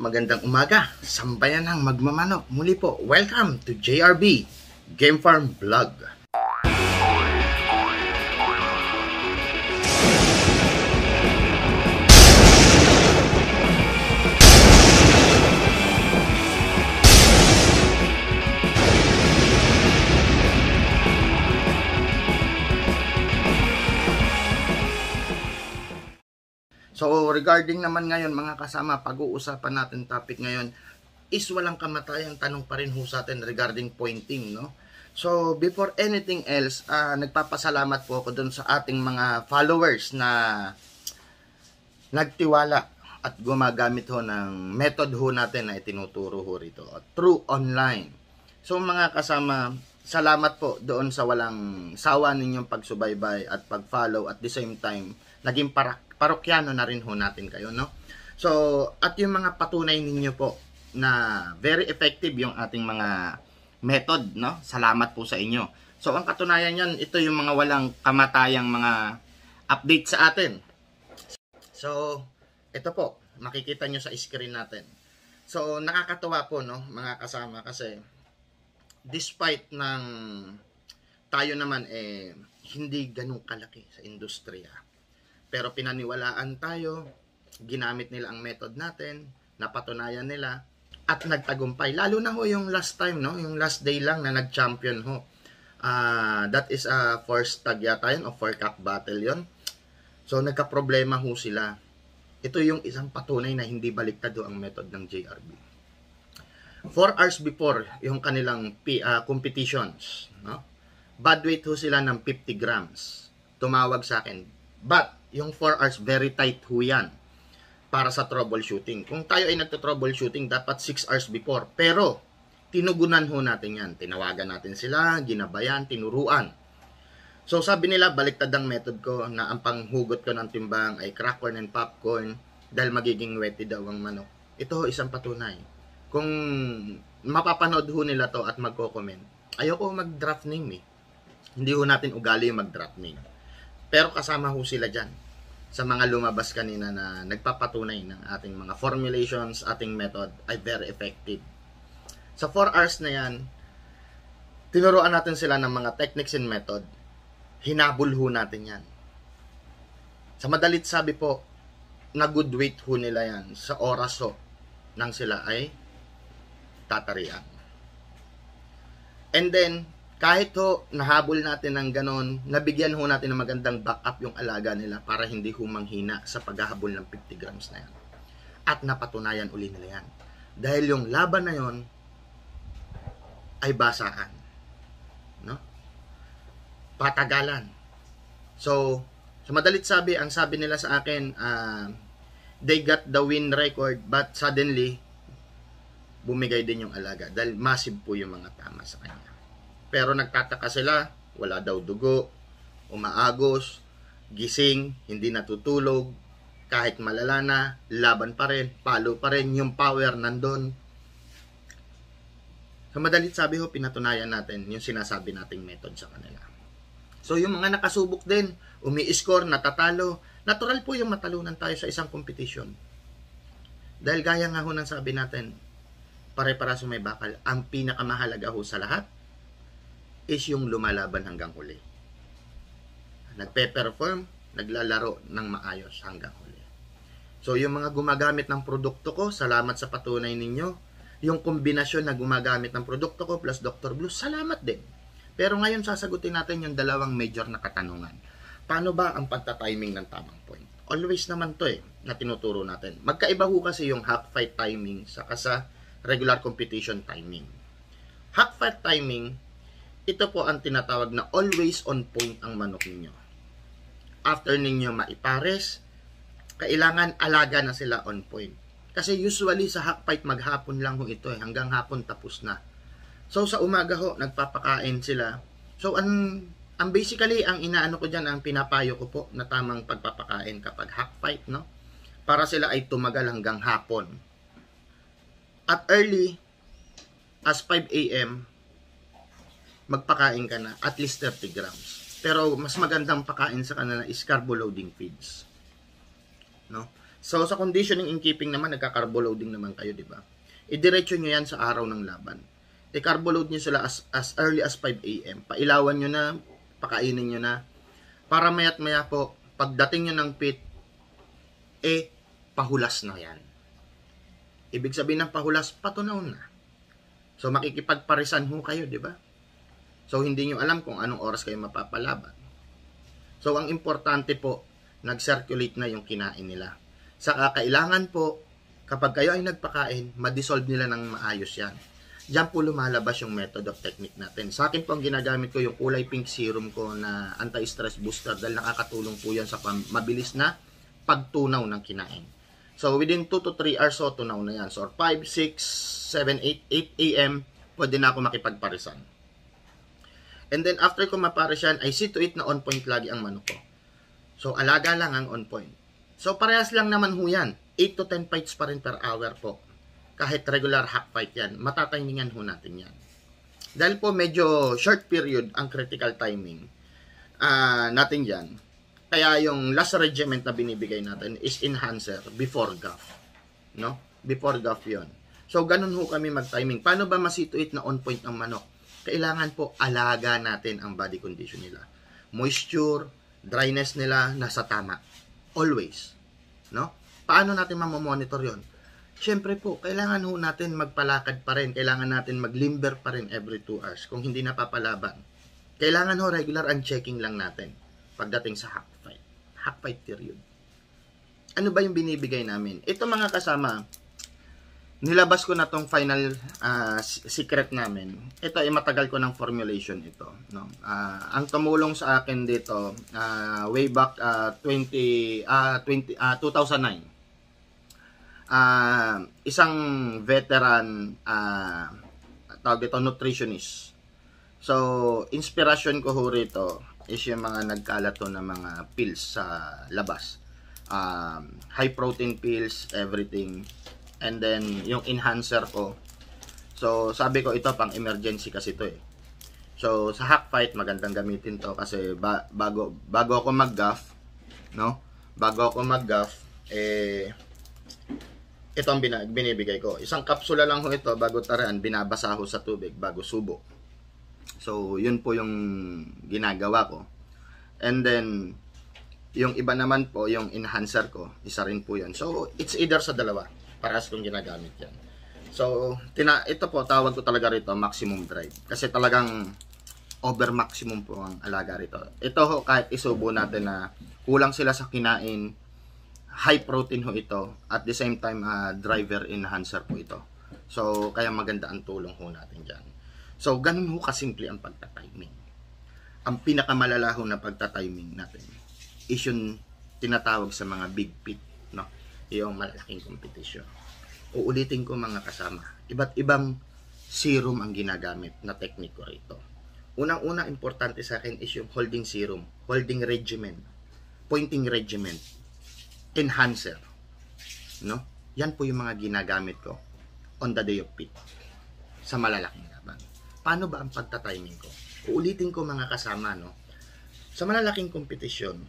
magandang umaga. Sambayan ng magmamanok. Muli po, welcome to JRB Game Farm Vlog. So regarding naman ngayon mga kasama, pag-uusapan natin topic ngayon is walang kamatayang tanong pa rin ho sa atin regarding pointing, no? So before anything else, uh, nagpapasalamat po ako doon sa ating mga followers na nagtiwala at gumagamit ho ng method ho natin na itinuturo ho rito, through online. So mga kasama, salamat po doon sa walang sawa ninyong pagsubaybay at pag-follow at the same time, naging parak parokyano na rin ho natin kayo, no? So, at yung mga patunay ninyo po na very effective yung ating mga method, no? Salamat po sa inyo. So, ang katunayan yan, ito yung mga walang kamatayang mga update sa atin. So, ito po, makikita nyo sa screen natin. So, nakakatuwa po, no, mga kasama, kasi despite ng tayo naman eh hindi ganun kalaki sa industriya. Pero pinaniwalaan tayo, ginamit nila ang method natin, napatunayan nila, at nagtagumpay. Lalo na ho yung last time, no? yung last day lang na nag-champion ho. Uh, that is a uh, first tag yata yun, o four cup battle yun. So nagka-problema ho sila. Ito yung isang patunay na hindi baliktad ang method ng JRB. 4 hours before yung kanilang uh, competitions, no? bad weight ho sila ng 50 grams. Tumawag sa akin, but yung 4 hours, very tight ho yan para sa troubleshooting. Kung tayo ay nagto-troubleshooting, dapat 6 hours before. Pero, tinugunan ho natin yan. Tinawagan natin sila, ginabayan, tinuruan. So, sabi nila, baliktad ang method ko na ang panghugot ko ng timbang ay crack and popcorn dahil magiging wetty daw ang manok. Ito ho, isang patunay. Kung mapapanood ho nila to at magko-comment, ayoko mag-draft name eh. Hindi ho natin ugali yung mag-draft name. Pero kasama ho sila dyan sa mga lumabas kanina na nagpapatunay ng ating mga formulations, ating method ay very effective. Sa 4 hours na yan, tinuruan natin sila ng mga techniques and method. Hinabol ho natin yan. Sa madalit sabi po, na good weight ho nila yan sa oras ho nang sila ay tatarian. And then, kahit ho nahabol natin ng ganon, nabigyan ho natin ng magandang backup yung alaga nila para hindi humanghina sa paghahabol ng 50 grams na yan. At napatunayan uli nila yan. Dahil yung laban na yon ay basaan. No? Patagalan. So, so madalit sabi, ang sabi nila sa akin, uh, they got the win record but suddenly, bumigay din yung alaga dahil massive po yung mga tama sa kanya. Pero nagtataka sila, wala daw dugo, umaagos, gising, hindi natutulog, kahit malala na, laban pa rin, palo pa rin, yung power nandun. Sa madalit sabi ho, pinatunayan natin yung sinasabi nating method sa kanila. So yung mga nakasubok din, umi-score, natatalo, natural po yung matalunan tayo sa isang competition. Dahil gaya nga ho ng sabi natin, pare-para sa may bakal, ang pinakamahalaga ho sa lahat, is yung lumalaban hanggang huli. Nagpe-perform, naglalaro ng maayos hanggang huli. So, yung mga gumagamit ng produkto ko, salamat sa patunay ninyo. Yung kombinasyon na gumagamit ng produkto ko plus Dr. Blue, salamat din. Pero ngayon, sasagutin natin yung dalawang major na katanungan. Paano ba ang pagtatiming ng tamang point? Always naman to eh, na tinuturo natin. Magkaiba ho kasi yung hack fight timing sa kasa regular competition timing. Hack fight timing ito po ang tinatawag na always on point ang manok ninyo. After ninyo maipares, kailangan alaga na sila on point. Kasi usually sa hakpipe maghapon lang ho ito eh, hanggang hapon tapos na. So sa umaga ho, nagpapakain sila. So ang, ang basically, ang inaano ko dyan, ang pinapayo ko po na tamang pagpapakain kapag hakpipe, no? Para sila ay tumagal hanggang hapon. At early, as 5 a.m., magpakain ka na at least 30 grams. Pero mas magandang pakain sa kanila is carbo loading feeds. No? So sa conditioning and keeping naman nagka-carbo loading naman kayo, di ba? Idiretso niyo 'yan sa araw ng laban. I-carbo load niyo sila as, as early as 5 AM. Pailawan niyo na, pakainin niyo na para maya't maya po pagdating niyo ng pit eh pahulas na 'yan. Ibig sabihin ng pahulas, patunaw na. So makikipagparisan ho kayo, di ba? So, hindi nyo alam kung anong oras kayo mapapalaban. So, ang importante po, nag-circulate na yung kinain nila. Saka, kailangan po, kapag kayo ay nagpakain, madissolve nila ng maayos yan. Diyan po lumalabas yung method of technique natin. Sa akin po, ang ginagamit ko yung kulay pink serum ko na anti-stress booster dahil nakakatulong po yan sa mabilis na pagtunaw ng kinain. So, within 2 to 3 hours, so tunaw na yan. So, 5, 6, 7, 8, 8 a.m., pwede na ako makipagparisan. And then after ko maparasyan, I see to it na on point lagi ang manok ko. So alaga lang ang on point. So parehas lang naman ho yan. 8 to 10 fights pa rin per hour po. Kahit regular hack fight yan. Matatimingan ho natin yan. Dahil po medyo short period ang critical timing uh, natin yan. Kaya yung last regiment na binibigay natin is enhancer before gaff. No? Before gaff yon. So ganun ho kami mag-timing. Paano ba masituit na on point ang manok? kailangan po alaga natin ang body condition nila. Moisture, dryness nila nasa tama. Always. No? Paano natin mamomonitor yon? Siyempre po, kailangan ho natin magpalakad pa rin. Kailangan natin maglimber pa rin every 2 hours kung hindi napapalaban. Kailangan ho regular ang checking lang natin pagdating sa hack fight. Hack fight period. Ano ba yung binibigay namin? Ito mga kasama, nilabas ko na tong final uh, secret namin. Ito ay matagal ko ng formulation ito, no. Uh, ang tumulong sa akin dito uh, way back uh, 20 uh, 20 uh, 2009. Uh, isang veteran uh, tawag dito nutritionist. So, inspiration ko ho rito is yung mga nagkalato ng mga pills sa labas. Um, uh, high protein pills, everything and then yung enhancer ko. So, sabi ko ito pang emergency kasi to eh. So, sa hack fight magandang gamitin to kasi ba bago bago ako mag-gaff, no? Bago ako mag-gaff, eh ito ang binibigay ko. Isang kapsula lang ho ito bago taran, binabasa ho sa tubig bago subo. So, yun po yung ginagawa ko. And then, yung iba naman po, yung enhancer ko, isa rin po yun. So, it's either sa dalawa Parehas kong ginagamit yan. So, tina ito po, tawag ko talaga rito maximum drive. Kasi talagang over maximum po ang alaga rito. Ito ho, kahit isubo natin na kulang sila sa kinain, high protein ho ito. At the same time, uh, driver enhancer po ito. So, kaya maganda ang tulong ho natin dyan. So, ganun ho kasimple ang pagtatiming. Ang pinakamalala ho na pagtatiming natin is yung tinatawag sa mga big pit, no? yung malaking kompetisyon. Uulitin ko mga kasama, iba't ibang serum ang ginagamit na tekniko rito. Unang-una importante sa akin is yung holding serum, holding regimen, pointing regimen, enhancer. No? Yan po yung mga ginagamit ko on the day of pit sa malalaking laban. Paano ba ang pagtatiming ko? Uulitin ko mga kasama, no? Sa malalaking kompetisyon,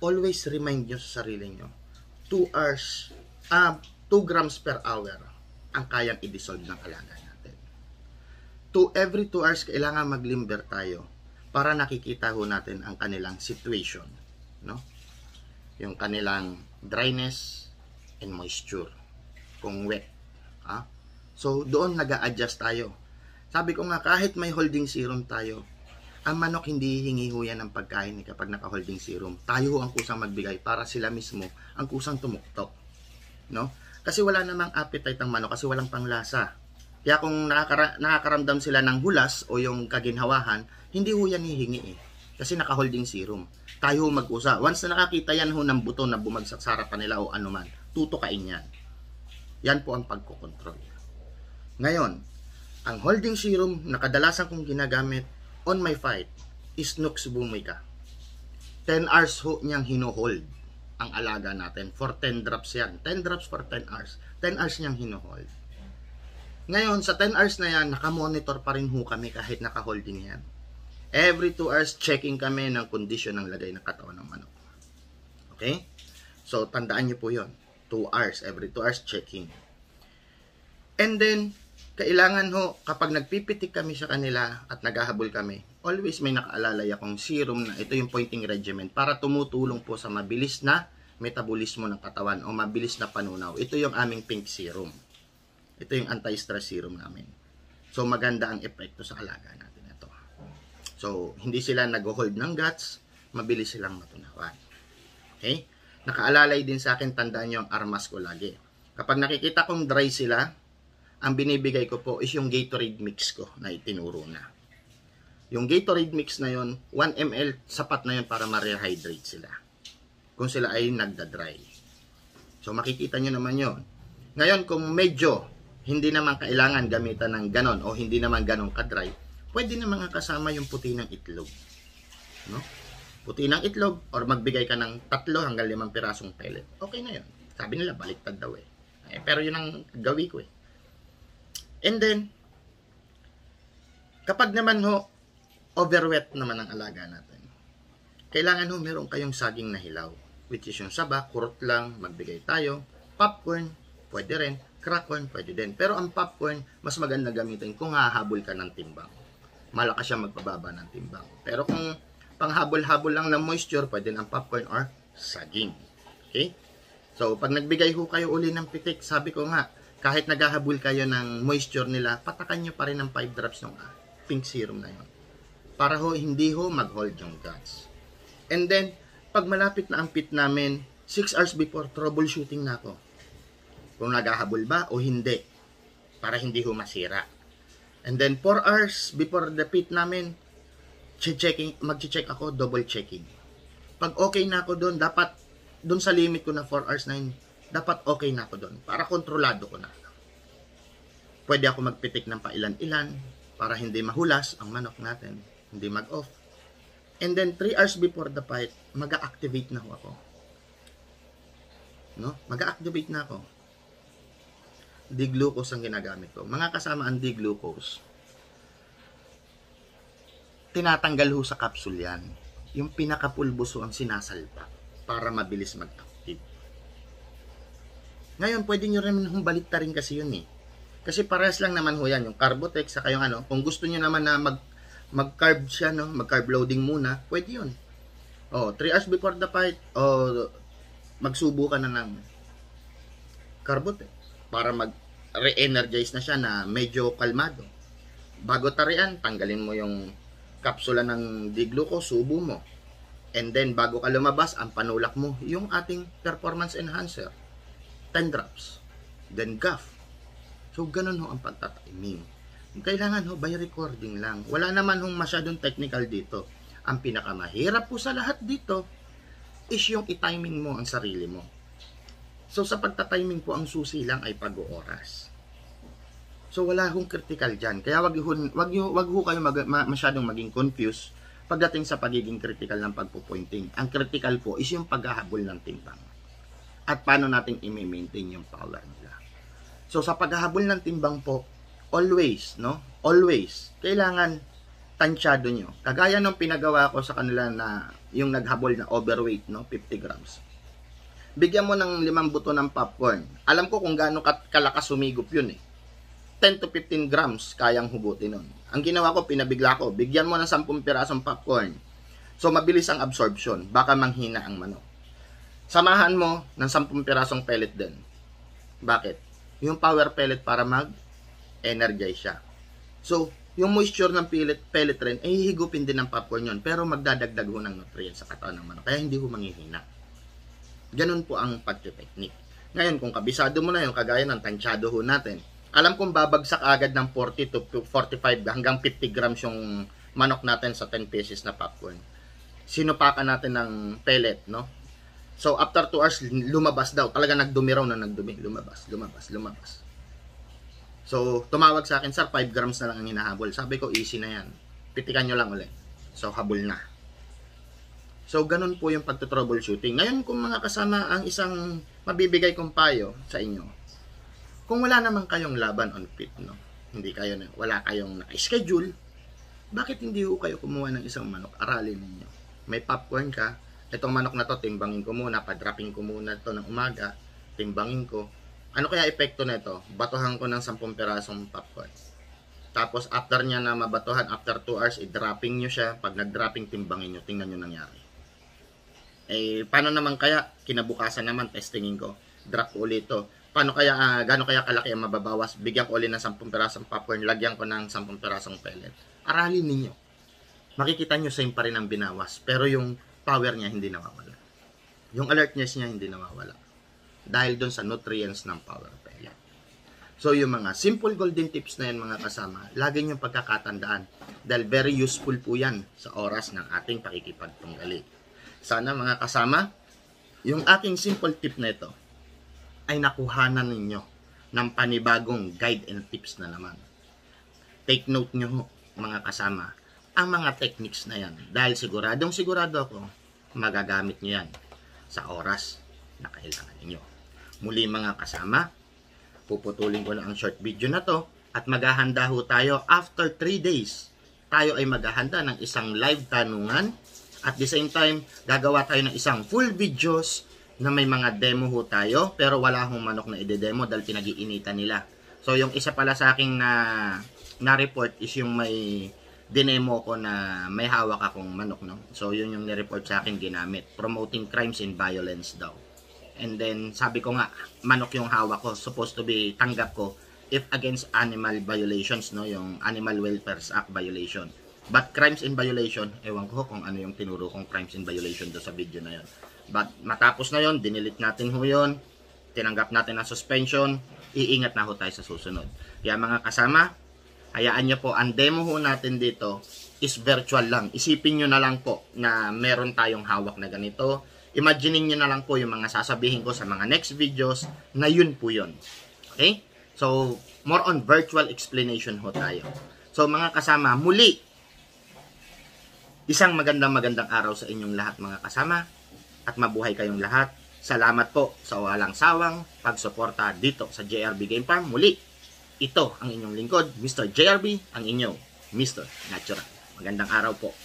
always remind nyo sa sarili nyo 2 hours, uh, um, 2 grams per hour ang kayang i-dissolve ng alaga natin. To every 2 hours, kailangan mag-limber tayo para nakikita ho natin ang kanilang situation. No? Yung kanilang dryness and moisture. Kung wet. Ha? So, doon nag adjust tayo. Sabi ko nga, kahit may holding serum tayo, ang manok hindi hihingi ho yan ng pagkain kapag naka-holding serum. Tayo ho ang kusang magbigay para sila mismo ang kusang tumuktok. No? Kasi wala namang appetite ang manok kasi walang panglasa. Kaya kung nakakara- nakakaramdam sila ng hulas o yung kaginhawahan, hindi ho yan hihingi eh. Kasi naka-holding serum. Tayo ho mag-usa. Once na nakakita yan ho ng buto na bumagsak sa harapan nila o anuman, tutukain yan. Yan po ang pagkokontrol. Ngayon, ang holding serum na kadalasan kong ginagamit on my fight is Nook Subumoy ka. 10 hours ho niyang hinuhold ang alaga natin. For 10 drops yan. 10 drops for 10 hours. 10 hours niyang hinuhold. Ngayon, sa 10 hours na yan, nakamonitor pa rin ho kami kahit nakaholding yan. Every 2 hours, checking kami ng condition ng lagay ng katawan ng manok. Okay? So, tandaan niyo po yon 2 hours. Every 2 hours, checking. And then, kailangan ho, kapag nagpipitik kami sa kanila at naghahabol kami, always may nakaalalay akong serum na ito yung pointing regimen para tumutulong po sa mabilis na metabolismo ng katawan o mabilis na panunaw. Ito yung aming pink serum. Ito yung anti-stress serum namin. So maganda ang epekto sa alaga natin ito. So hindi sila nag-hold ng guts, mabilis silang matunawan. Okay? Nakaalalay din sa akin, tandaan nyo ang armas ko lagi. Kapag nakikita kong dry sila, ang binibigay ko po is yung Gatorade mix ko na itinuro na. Yung Gatorade mix na yon, 1 ml sapat na yon para ma-rehydrate sila. Kung sila ay nagda-dry. So makikita nyo naman yon. Ngayon kung medyo hindi naman kailangan gamitan ng ganon o hindi naman ganon ka-dry, pwede naman kasama yung puti ng itlog. No? Puti ng itlog or magbigay ka ng tatlo hanggang limang pirasong pellet. Okay na yon. Sabi nila baliktad daw eh. eh pero yun ang gawi ko eh. And then, kapag naman ho, overwet naman ang alaga natin. Kailangan ho, meron kayong saging na hilaw. Which is yung saba, kurot lang, magbigay tayo. Popcorn, pwede rin. Crackcorn, pwede din. Pero ang popcorn, mas maganda gamitin kung hahabol ka ng timbang. Malakas siya magpababa ng timbang. Pero kung panghabol-habol lang ng moisture, pwede ang popcorn or saging. Okay? So, pag nagbigay ho kayo uli ng pitik, sabi ko nga, kahit naghahabol kayo ng moisture nila, patakan nyo pa rin ng 5 drops ng ah, pink serum na yun. para ho hindi ho mag-hold yung guts. And then, pag malapit na ang pit namin, 6 hours before, troubleshooting na ako. Kung naghahabol ba o hindi. Para hindi ho masira. And then, 4 hours before the pit namin, checking, magche check ako, double checking. Pag okay na ako doon, dapat doon sa limit ko na 4 hours na yun, dapat okay na ako doon para kontrolado ko na. Pwede ako magpitik ng pailan-ilan para hindi mahulas ang manok natin, hindi mag-off. And then 3 hours before the fight, mag-activate na ho ako. No? Mag-activate na ako. D-glucose ang ginagamit ko. Mga kasama ang D-glucose. Tinatanggal ho sa capsule yan. Yung pinakapulbuso ang sinasalpa para mabilis mag -activate ngayon, pwede nyo rin humbalik ta rin kasi yun eh. Kasi parehas lang naman ho yan, yung Carbotex sa kayong ano. Kung gusto nyo naman na mag, mag-carb siya, no? mag-carb loading muna, pwede yun. O, 3 hours before the fight, o oh, magsubo ka na ng Carbotex para mag re-energize na siya na medyo kalmado. Bago tarian, tanggalin mo yung kapsula ng diglucose, subo mo. And then, bago ka lumabas, ang panulak mo, yung ating performance enhancer. 10 drops, then cough So, ganun ho ang pagtatiming. Kailangan ho, by recording lang. Wala naman hong masyadong technical dito. Ang pinakamahirap po sa lahat dito is yung itiming mo ang sarili mo. So, sa pagtatiming po, ang susi lang ay pag ooras So, wala hong critical dyan. Kaya wag, ho, wag, ho, wag ho kayo mag, ma, masyadong maging confused pagdating sa pagiging critical ng pagpo-pointing. Ang critical po is yung paghahabol ng timpang at paano natin i-maintain yung palad nila. So sa paghahabol ng timbang po, always, no? Always, kailangan tansyado nyo. Kagaya nung pinagawa ko sa kanila na yung naghabol na overweight, no? 50 grams. Bigyan mo ng limang buto ng popcorn. Alam ko kung gaano kalakas sumigop yun eh. 10 to 15 grams kayang hubutin nun. Ang ginawa ko, pinabigla ko. Bigyan mo ng 10 pirasong popcorn. So, mabilis ang absorption. Baka manghina ang manok. Samahan mo ng 10 pirasong pellet din. Bakit? Yung power pellet para mag-energize siya. So, yung moisture ng pellet, pellet rin, ay eh, hihigupin din ng popcorn yun. Pero magdadagdag ho ng nutrients sa katawan ng manok. Kaya hindi ho manghihina. Ganun po ang pagtitechnique. Ngayon, kung kabisado mo na yung kagaya ng tansyado ho natin, alam kong babagsak agad ng 40 to 45 hanggang 50 grams yung manok natin sa 10 pieces na popcorn. Sinupakan natin ng pellet, no? So, after 2 hours, lumabas daw. Talaga nagdumi raw na nagdumi. Lumabas, lumabas, lumabas. So, tumawag sa akin, sir, 5 grams na lang ang hinahabol. Sabi ko, easy na yan. Pitikan niyo lang ulit. So, habol na. So, ganun po yung pagto-troubleshooting. Ngayon, kung mga kasama, ang isang mabibigay kong payo sa inyo, kung wala naman kayong laban on fit, no? Hindi kayo, na, wala kayong naka-schedule, bakit hindi ko kayo kumuha ng isang manok? Aralin ninyo. May popcorn ka, itong manok na to, timbangin ko muna, padrapping ko muna to ng umaga, timbangin ko. Ano kaya epekto nito? Batuhan ko ng 10 perasong popcorn. Tapos after niya na mabatuhan, after 2 hours, i-dropping nyo siya. Pag nag-dropping, timbangin nyo. Tingnan nyo nangyari. Eh, paano naman kaya? Kinabukasan naman, testingin ko. Drop ko ulit ito. Paano kaya, uh, ah, gano'n kaya kalaki ang mababawas? Bigyan ko ulit ng 10 perasong popcorn, lagyan ko ng 10 perasong pellet. Aralin ninyo. Makikita nyo same pa rin ang binawas. Pero yung power niya hindi nawawala. Yung alertness niya hindi nawawala. Dahil doon sa nutrients ng power pellet. So yung mga simple golden tips na yan mga kasama, lagi niyong pagkakatandaan dahil very useful po yan sa oras ng ating pakikipagpanggali. Sana mga kasama, yung aking simple tip na ito ay nakuhanan ninyo ng panibagong guide and tips na naman. Take note nyo mga kasama ang mga techniques na yan dahil siguradong sigurado ako magagamit nyo yan sa oras na kailangan ninyo. Muli mga kasama, puputulin ko na ang short video na to at maghahanda ho tayo after 3 days. Tayo ay maghahanda ng isang live tanungan at the same time, gagawa tayo ng isang full videos na may mga demo ho tayo pero wala hong manok na ide-demo dahil pinag-iinitan nila. So yung isa pala sa aking na na-report is yung may dinemo ko na may hawak akong manok, no? So, yun yung nireport sa akin ginamit. Promoting crimes and violence daw. And then, sabi ko nga, manok yung hawak ko. Supposed to be, tanggap ko, if against animal violations, no? Yung Animal Welfare Act violation. But crimes and violation, ewan ko kung ano yung tinuro kong crimes and violation do sa video na yun. But matapos na yun, dinilit natin ho yun, tinanggap natin ang suspension, iingat na ho tayo sa susunod. Kaya mga kasama, Hayaan nyo po, ang demo ho natin dito is virtual lang. Isipin nyo na lang po na meron tayong hawak na ganito. Imaginin nyo na lang po yung mga sasabihin ko sa mga next videos na yun po yun. Okay? So, more on virtual explanation ho tayo. So, mga kasama, muli, isang magandang magandang araw sa inyong lahat mga kasama at mabuhay kayong lahat. Salamat po sa walang sawang pagsuporta dito sa JRB Game Farm. Muli, ito ang inyong lingkod, Mr. JRB, ang inyong Mr. Natural. Magandang araw po.